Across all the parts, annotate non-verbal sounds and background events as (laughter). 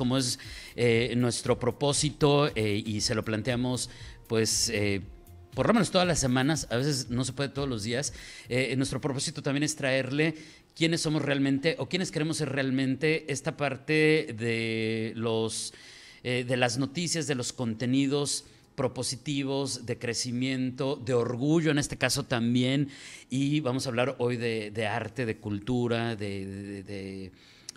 como es eh, nuestro propósito eh, y se lo planteamos pues eh, por lo menos todas las semanas, a veces no se puede todos los días, nuestro propósito también es traerle quiénes somos realmente o quiénes queremos ser realmente esta parte de, los, de las noticias, de los contenidos propositivos, de crecimiento, de orgullo en este caso también, y vamos a hablar hoy de, arte, de cultura, de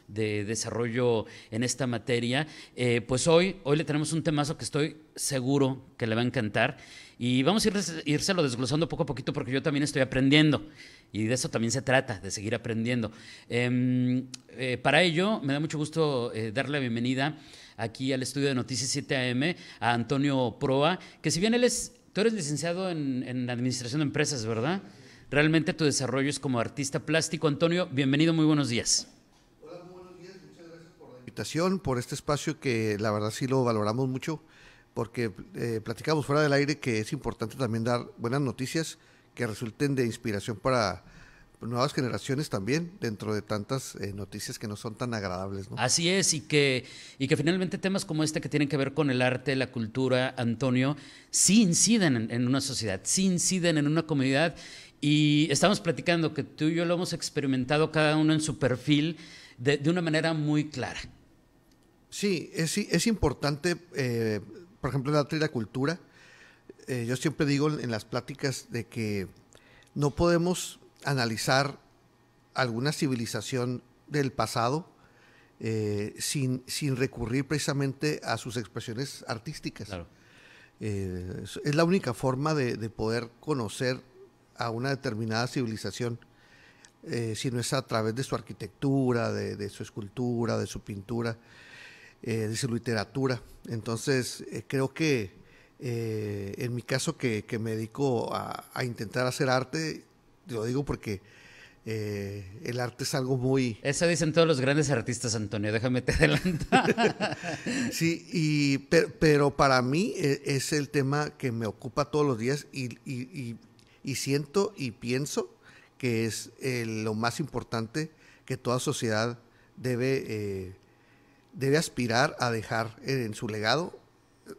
de desarrollo en esta materia. Eh, pues hoy, hoy le tenemos un temazo que estoy seguro que le va a encantar y vamos a ir, irselo desglosando poco a poquito porque yo también estoy aprendiendo y de eso también se trata, de seguir aprendiendo. Em, eh, para ello, me da mucho gusto eh, darle la bienvenida aquí al estudio de Noticias 7 AM a Antonio Proa, que si bien él es, tú eres licenciado en, en Administración de Empresas, ¿verdad? Realmente tu desarrollo es como artista plástico. Antonio, bienvenido, muy buenos días por este espacio que la verdad sí lo valoramos mucho, porque eh, platicamos fuera del aire que es importante también dar buenas noticias que resulten de inspiración para nuevas generaciones también dentro de tantas eh, noticias que no son tan agradables. Así es, y que, y que finalmente temas como este que tienen que ver con el arte, la cultura, Antonio, sí inciden en, una sociedad, sí inciden en una comunidad y estamos platicando que tú y yo lo hemos experimentado cada uno en su perfil de una manera muy clara. Sí, es, importante, eh, por ejemplo, el arte y la cultura. Eh, yo siempre digo en las pláticas de que no podemos analizar alguna civilización del pasado eh, sin, sin, recurrir precisamente a sus expresiones artísticas. Es, la única forma de, poder conocer a una determinada civilización, si no es a través de su arquitectura, de su escultura, de su pintura. Eh, dice literatura. Entonces, eh, creo que eh, en mi caso que, me dedico a, intentar hacer arte, lo digo porque el arte es algo muy... Eso dicen todos los grandes artistas, Antonio, déjame te adelanto. (laughs) sí, y, pero, para mí e, es el tema que me ocupa todos los días y siento y pienso que es lo más importante que toda sociedad debe debe aspirar a dejar eh, en su legado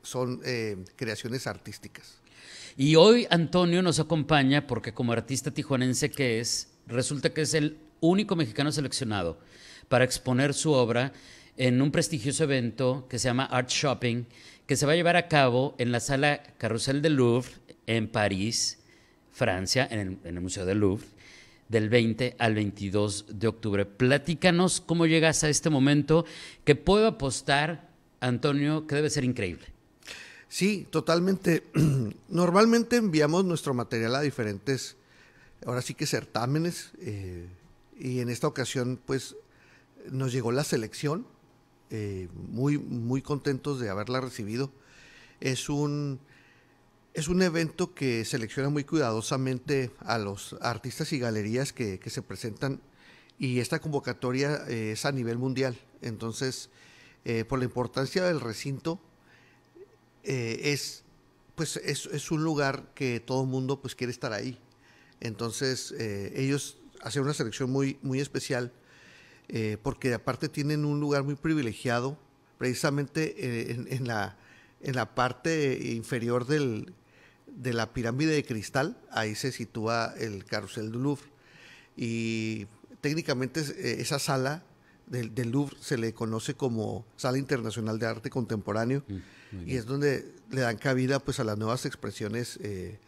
son eh, creaciones artísticas. Y hoy Antonio nos acompaña porque como artista tijuanense que es, resulta que es el único mexicano seleccionado para exponer su obra en un prestigioso evento que se llama Art Shopping, que se va a llevar a cabo en la sala Carrusel del Louvre en París, Francia, en el, en el Museo del Louvre del 20 al 22 de octubre. Platícanos cómo llegas a este momento que puedo apostar, Antonio, que debe ser increíble. Sí, totalmente. (clears throat) Normalmente enviamos nuestro material a diferentes, ahora sí que certámenes, eh, y en esta ocasión pues nos llegó la selección, eh, muy, muy contentos de haberla recibido. Es un es un evento que selecciona muy cuidadosamente a los artistas y galerías que, se presentan y esta convocatoria eh, es a nivel mundial. Entonces, eh, por la importancia del recinto, eh, es, pues, es, un lugar que todo el mundo pues, quiere estar ahí. Entonces, ellos hacen una selección muy, muy especial porque aparte tienen un lugar muy privilegiado precisamente en la, en la parte inferior del, de la pirámide de cristal, ahí se sitúa el carrusel del Louvre. Y técnicamente eh, esa sala del, Louvre se le conoce como Sala Internacional de Arte Contemporáneo mm, y es donde le dan cabida pues a las nuevas expresiones eh,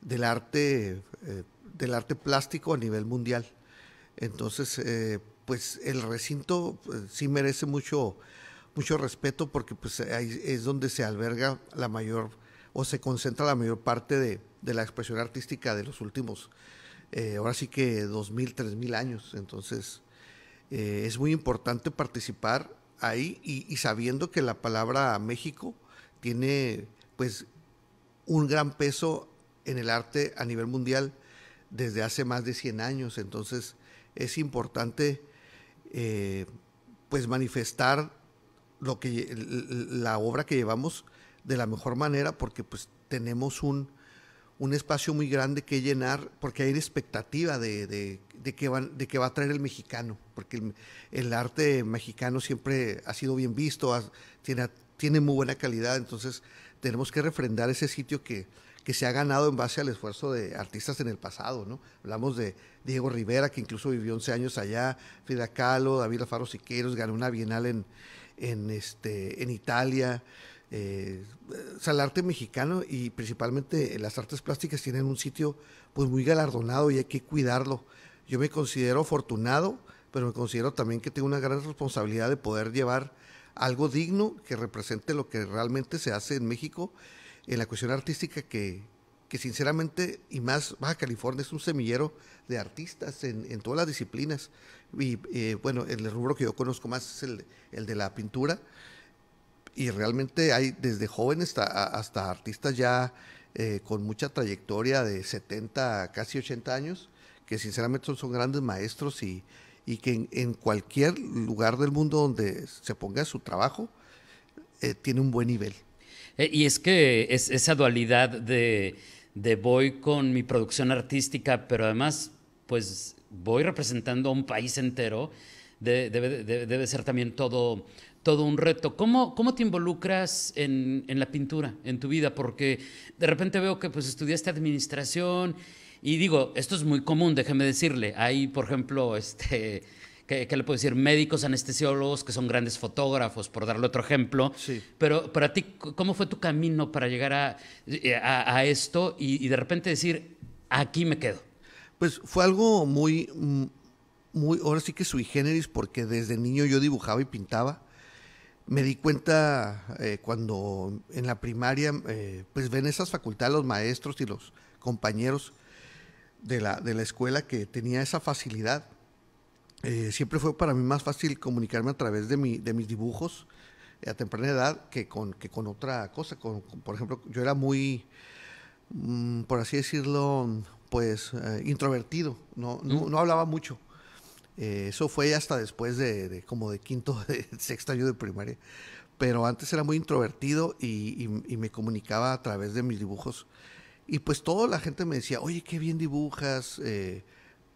del arte eh, del arte plástico a nivel mundial. Entonces, pues el recinto sí merece mucho mucho respeto porque pues es donde se alberga la mayor o se concentra la mayor parte de, la expresión artística de los últimos, eh, ahora sí que dos mil, tres mil años. Entonces, eh, es muy importante participar ahí y, sabiendo que la palabra México tiene pues un gran peso en el arte a nivel mundial desde hace más de 100 años. Entonces, es importante eh, pues manifestar lo que la obra que llevamos de la mejor manera porque pues tenemos un, un espacio muy grande que llenar porque hay expectativa de, de, que van, de que va a traer el mexicano, porque el, arte mexicano siempre ha sido bien visto, tiene, tiene muy buena calidad, entonces tenemos que refrendar ese sitio que, que se ha ganado en base al esfuerzo de artistas en el pasado, ¿no? Hablamos de Diego Rivera, que incluso vivió 11 años allá, Frida Kahlo, David Alfaro Siqueiros, ganó una bienal en, en, este, en Italia, eh, el arte mexicano y principalmente las artes plásticas tienen un sitio pues muy galardonado y hay que cuidarlo. Yo me considero afortunado, pero me considero también que tengo una gran responsabilidad de poder llevar algo digno que represente lo que realmente se hace en México en la cuestión artística que, sinceramente, y más Baja California es un semillero de artistas en, todas las disciplinas. Y eh, bueno, el rubro que yo conozco más es el de la pintura, y realmente hay desde jóvenes hasta, artistas ya eh, con mucha trayectoria de 70, casi 80 años, que sinceramente son, grandes maestros y, y que en, cualquier lugar del mundo donde se ponga su trabajo, eh, tiene un buen nivel. Eh, y es que es esa dualidad de, voy con mi producción artística, pero además, pues voy representando a un país entero, debe, ser también todo, todo un reto. ¿Cómo, cómo te involucras en, la pintura, en tu vida? Porque de repente veo que pues estudiaste administración y digo, esto es muy común, déjeme decirle. Hay, por ejemplo, este... ¿Qué, le puedo decir? Médicos, anestesiólogos, que son grandes fotógrafos, por darle otro ejemplo. Pero para ti, ¿cómo fue tu camino para llegar a, esto y, de repente decir, aquí me quedo? Pues fue algo muy, mm, muy, ahora sí que sui generis, porque desde niño yo dibujaba y pintaba me di cuenta eh, cuando en la primaria, eh, pues ven esas facultades los maestros y los compañeros de la, de la escuela que tenía esa facilidad. Eh, siempre fue para mí más fácil comunicarme a través de, mi, de mis dibujos a temprana edad que con, que con otra cosa. por ejemplo, yo era muy, mm, por así decirlo, pues introvertido, no, no, no hablaba mucho. Eh, eso fue hasta después de, como de quinto, (laughs) de sexto año de primaria. Pero antes era muy introvertido y, me comunicaba a través de mis dibujos. Y pues toda la gente me decía, oye, qué bien dibujas, eh,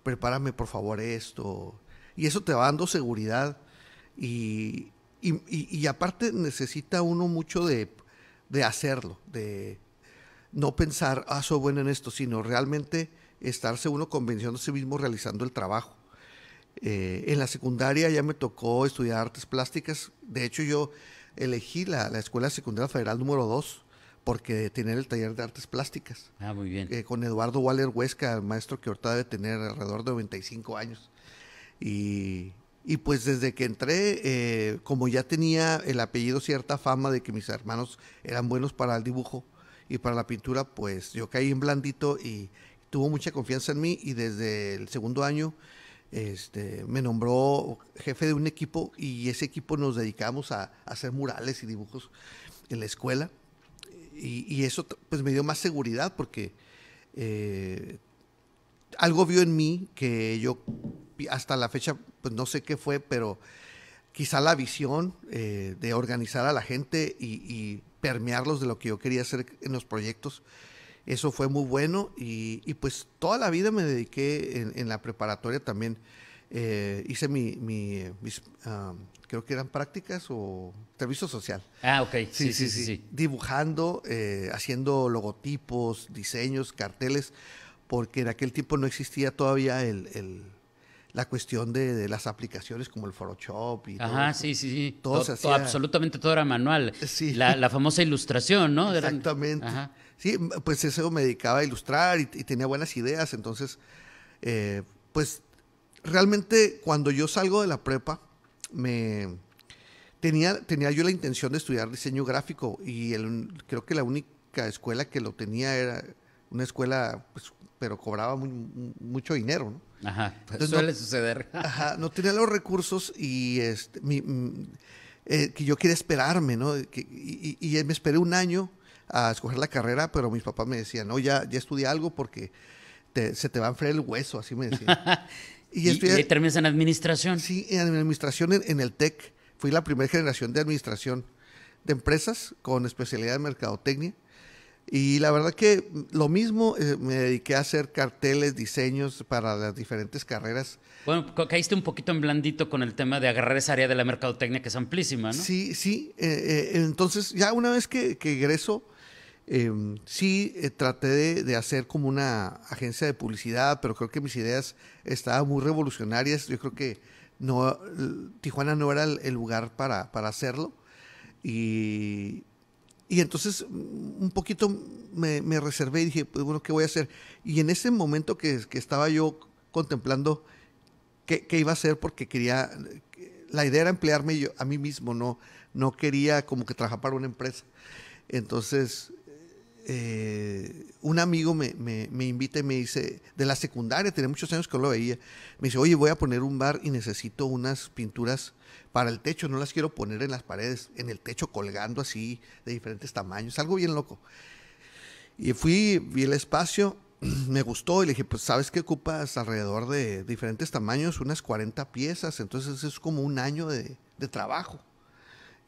prepárame por favor esto. Y eso te va dando seguridad. Y, aparte necesita uno mucho de, de hacerlo, de no pensar, ah, soy bueno en esto, sino realmente estarse uno convenciendo a sí mismo realizando el trabajo. Eh, en la secundaria ya me tocó estudiar artes plásticas. De hecho, yo elegí la, Escuela Secundaria Federal número 2 porque tenía el taller de artes plásticas. Ah, eh, con Eduardo Waller Huesca, el maestro que ahorita debe tener alrededor de 95 años. Y, pues desde que entré, eh, como ya tenía el apellido cierta fama de que mis hermanos eran buenos para el dibujo y para la pintura, pues yo caí en blandito y tuvo mucha confianza en mí y desde el segundo año este, me nombró jefe de un equipo y ese equipo nos dedicamos a, hacer murales y dibujos en la escuela. Y, eso pues me dio más seguridad porque eh, algo vio en mí que yo hasta la fecha pues no sé qué fue, pero quizá la visión eh, de organizar a la gente y, y permearlos de lo que yo quería hacer en los proyectos eso fue muy bueno y, pues toda la vida me dediqué en, la preparatoria también. Eh, hice mi, mis, creo que eran prácticas o servicio social. Ah, ok. Sí, sí, sí. sí, Dibujando, eh, haciendo logotipos, diseños, carteles, porque en aquel tiempo no existía todavía el la cuestión de, las aplicaciones como el Photoshop y Ajá, todo sí, sí, sí. Todo, absolutamente todo era manual. Sí. La, famosa ilustración, ¿no? Exactamente. Sí, pues eso me dedicaba a ilustrar y, tenía buenas ideas. Entonces, eh, pues realmente cuando yo salgo de la prepa, me... Tenía, tenía yo la intención de estudiar diseño gráfico y el, creo que la única escuela que lo tenía era una escuela, pues, pero cobraba mucho dinero, ¿no? Ajá, Entonces, suele suceder. Ajá, no tenía los recursos y este, eh, que yo quería esperarme, ¿no? y, me esperé un año a escoger la carrera, pero mis papás me decían, no, ya, ya estudié algo porque se te va a enfriar el hueso, así me decían. (laughs) y, estudié, terminas en administración. Sí, en administración en, el TEC. Fui la primera generación de administración de empresas con especialidad en mercadotecnia. Y la verdad que lo mismo, eh, me dediqué a hacer carteles, diseños para las diferentes carreras. Bueno, caíste un poquito en blandito con el tema de agarrar esa área de la mercadotecnia que es amplísima, ¿no? Sí, sí. Eh, eh, entonces, ya una vez que, que egreso, em, sí traté de, hacer como una agencia de publicidad, pero creo que mis ideas estaban muy revolucionarias. Yo creo que no Tijuana no era el, lugar para, para hacerlo. Y y entonces mm, un poquito me, reservé y dije, pues bueno, ¿qué voy a hacer? Y en ese momento que, estaba yo contemplando qué, iba a hacer, porque quería, la idea era emplearme yo, a mí mismo, no, no quería como que trabajar para una empresa. Entonces eh, un amigo me, me, invita y me dice, de la secundaria, tenía muchos años que no lo veía, me dice, oye, voy a poner un bar y necesito unas pinturas para el techo, no las quiero poner en las paredes, en el techo colgando así, de diferentes tamaños, algo bien loco. Y fui, vi el espacio, (clears throat) me gustó y le dije, pues sabes que ocupas alrededor de diferentes tamaños, unas 40 piezas, entonces es como un año de, trabajo.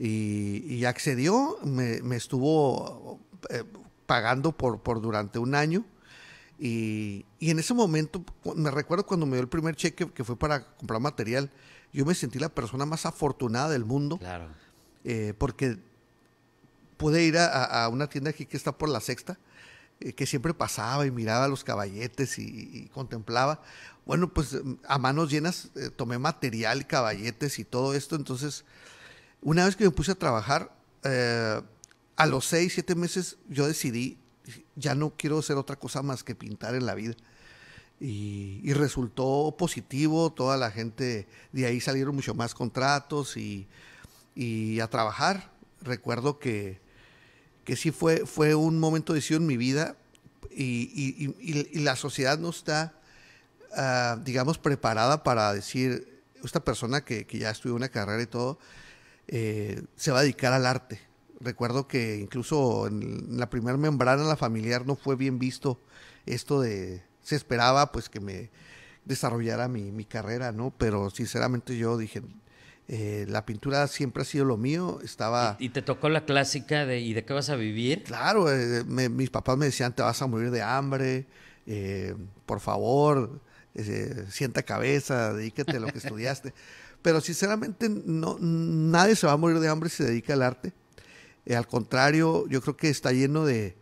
Y, accedió, me, estuvo eh, pagando por, por durante un año. Y, y en ese momento, me recuerdo cuando me dio el primer cheque que fue para comprar material, yo me sentí la persona más afortunada del mundo. Claro. Eh, porque pude ir a, a, una tienda aquí que está por la sexta, eh, que siempre pasaba y miraba los caballetes y, contemplaba. Bueno, pues mm, a manos llenas eh, tomé material, caballetes y todo esto. Entonces, una vez que me puse a trabajar, a los seis, siete meses yo decidí, ya no quiero hacer otra cosa más que pintar en la vida. Y, resultó positivo, toda la gente, de ahí salieron mucho más contratos y, a trabajar. Recuerdo que, que sí fue, fue un momento decisivo en mi vida y, la sociedad no está, ah, digamos, preparada para decir, esta persona que, que, ya estudió una carrera y todo, eh, se va a dedicar al arte. Recuerdo que incluso en la primera membrana la familiar no fue bien visto esto de se esperaba pues que me desarrollara mi, carrera, ¿no? Pero sinceramente yo dije, eh, la pintura siempre ha sido lo mío, estaba... ¿Y, te tocó la clásica de ¿y de qué vas a vivir? Claro, eh, mis papás me decían, te vas a morir de hambre, eh, por favor, sienta cabeza, dedícate a lo que (laughs) estudiaste. Pero sinceramente no, nadie se va a morir de hambre si se dedica al arte. Eh, al contrario, yo creo que está lleno de,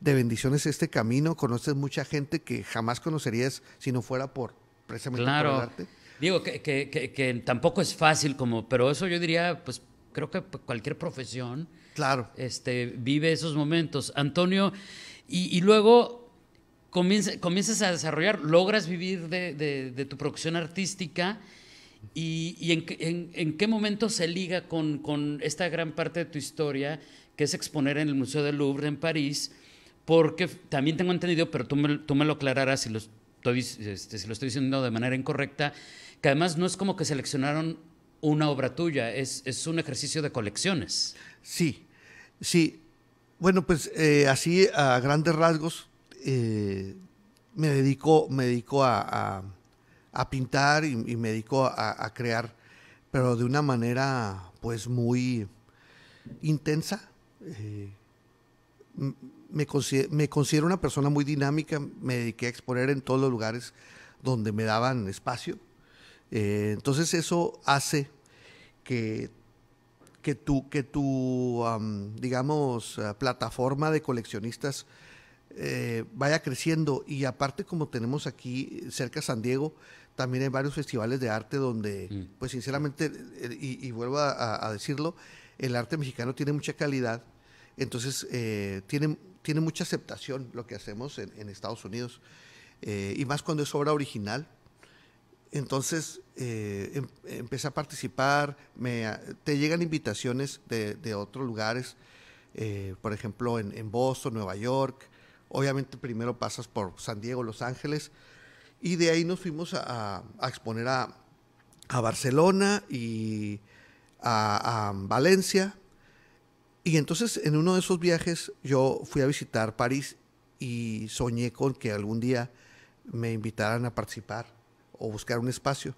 bendiciones este camino. Conoces mucha gente que jamás conocerías si no fuera por precisamente el Digo que, tampoco es fácil, como, pero eso yo diría, pues creo que cualquier profesión claro. este, vive esos momentos. Antonio, y, luego comienzas a desarrollar, logras vivir de tu producción artística ¿Y, en, qué momento se liga con, esta gran parte de tu historia, que es exponer en el Museo del Louvre en París? Porque también tengo entendido, pero tú me, lo aclararás si lo, estoy, este, si lo estoy diciendo de manera incorrecta, que además no es como que seleccionaron una obra tuya, es, un ejercicio de colecciones. Sí, sí. Bueno, pues eh, así a grandes rasgos eh, me dedico, me dedico a a pintar y, me dedico a, crear, pero de una manera pues muy intensa. Eh, me, considero una persona muy dinámica, me dediqué a exponer en todos los lugares donde me daban espacio. Eh, entonces eso hace que, que tu, que tu digamos, eh, plataforma de coleccionistas vaya creciendo. Y aparte, como tenemos aquí cerca San Diego, también hay varios festivales de arte donde, mm. pues sinceramente, eh, y, vuelvo a, decirlo, el arte mexicano tiene mucha calidad, entonces eh, tiene, tiene, mucha aceptación lo que hacemos en, Estados Unidos, eh, y más cuando es obra original. Entonces eh, em, a participar, te llegan invitaciones de, otros lugares, por ejemplo en, en Boston, Nueva York, obviamente primero pasas por San Diego, Los Ángeles, y de ahí nos fuimos a, exponer a, Barcelona y a, Valencia. Y entonces en uno de esos viajes yo fui a visitar París y soñé con que algún día me invitaran a participar o buscar un espacio.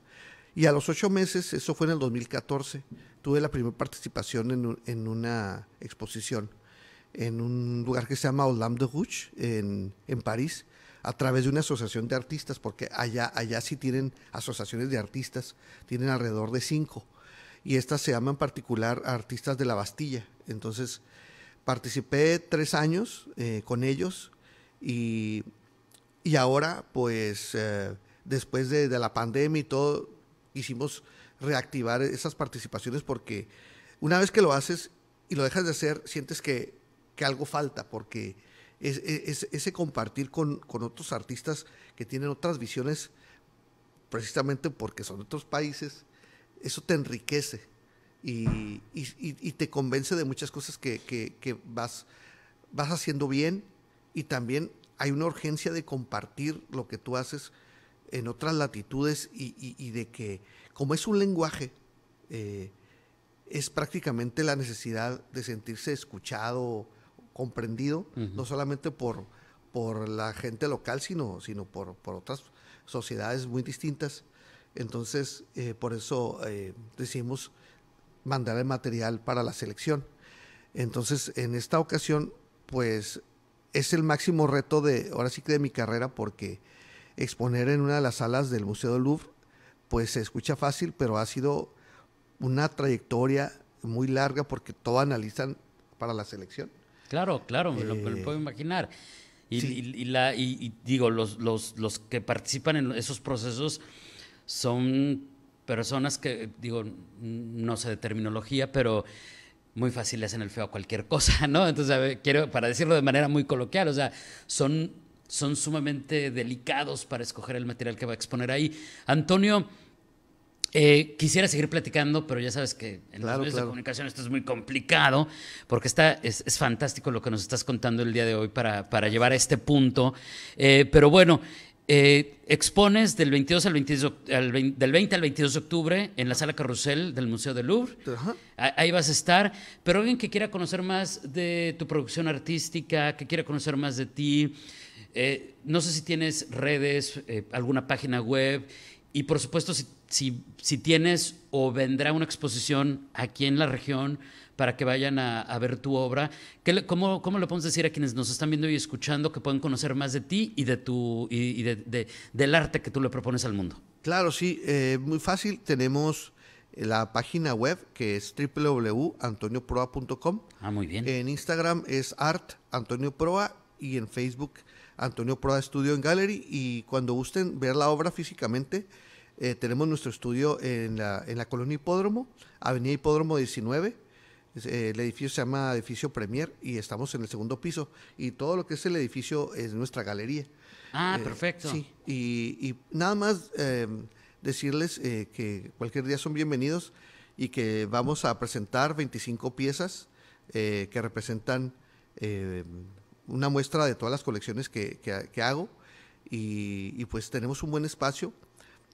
Y a los ocho meses, eso fue en el 2014, tuve la primera participación en, una exposición en un lugar que se llama Olam de Rouge en, en París a través de una asociación de artistas, porque allá, allá sí tienen asociaciones de artistas, tienen alrededor de cinco, y estas se llaman en particular Artistas de la Bastilla. Entonces, participé tres años eh, con ellos y, y ahora, pues, eh, después de, la pandemia y todo, hicimos reactivar esas participaciones porque una vez que lo haces y lo dejas de hacer, sientes que algo falta, porque e, es, ese compartir con, otros artistas que tienen otras visiones, precisamente porque son de otros países, eso te enriquece y, te convence de muchas cosas que, vas, vas haciendo bien y también hay una urgencia de compartir lo que tú haces en otras latitudes y, de que como es un lenguaje, eh, es prácticamente la necesidad de sentirse escuchado, comprendido, no solamente por, por la gente local, sino, sino por, por otras sociedades muy distintas. Entonces, eh, por eso eh, decidimos mandar el material para la selección. Entonces, en esta ocasión, pues es el máximo reto de, ahora sí que de mi carrera, porque exponer en una de las salas del Museo del Louvre, pues se escucha fácil, pero ha sido una trayectoria muy larga porque todo analizan para la selección. Claro, claro, me lo, eh, puedo imaginar. Y, la, y digo, los, que participan en esos procesos son personas que, digo, no sé de terminología, pero muy fácil le hacen el feo a cualquier (laughs) cosa, ¿no? Entonces, quiero, para decirlo de manera muy coloquial, o sea, son, son sumamente delicados para escoger el material que va a exponer ahí. Antonio, eh, quisiera seguir platicando, pero ya sabes que en los medios de comunicación esto es muy complicado, porque está, es, es, fantástico lo que nos estás contando el día de hoy para, llevar a este punto. Eh, pero bueno, eh, expones del 22 al 22, 20, del 20 al 22 de octubre en la sala carrusel del Museo del Louvre. Ahí vas a estar. Pero alguien que quiera conocer más de tu producción artística, que quiera conocer más de ti, no sé si tienes redes, alguna página web. Y por supuesto, si si, tienes o vendrá una exposición aquí en la región para que vayan a, ver tu obra. cómo, cómo, le podemos decir a quienes nos están viendo y escuchando que pueden conocer más de ti y, de tu, y, de, del arte que tú le propones al mundo? Claro, sí, eh, muy fácil. Tenemos la página web que es www.antonioproa.com. Ah, muy bien. En Instagram es Art Antonio Proa y en Facebook Antonio Proa Studio en Gallery. Y cuando gusten ver la obra físicamente, eh, tenemos nuestro estudio en la, colonia Hipódromo, Avenida Hipódromo 19. Eh, el edificio se llama Edificio Premier y estamos en el segundo piso. Y todo lo que es el edificio es nuestra galería. Ah, eh, perfecto. y, nada más em, decirles que cualquier día son bienvenidos y que vamos a presentar 25 piezas que representan em, una muestra de todas las colecciones que, hago. y, pues tenemos un buen espacio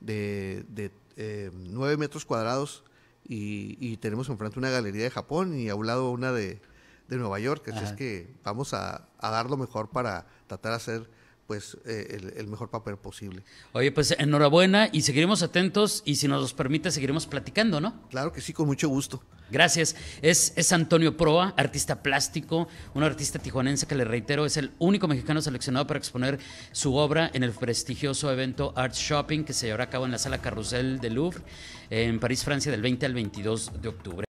de, eh, nueve metros cuadrados y, y, tenemos enfrente una galería de Japón y a un lado una de, de Nueva York. Así es que vamos a, a dar lo mejor para tratar de hacer pues eh, el, mejor papel posible. Oye, pues enhorabuena y seguiremos atentos y si nos los permite seguiremos platicando, ¿no? Claro que sí, con mucho gusto. Gracias. Es, es Antonio Proa, artista plástico, un artista tijuanense que le reitero es el único mexicano seleccionado para exponer su obra en el prestigioso evento Art Shopping que se llevará a cabo en la sala Carrusel del Louvre en París, Francia del 20 al 22 de octubre.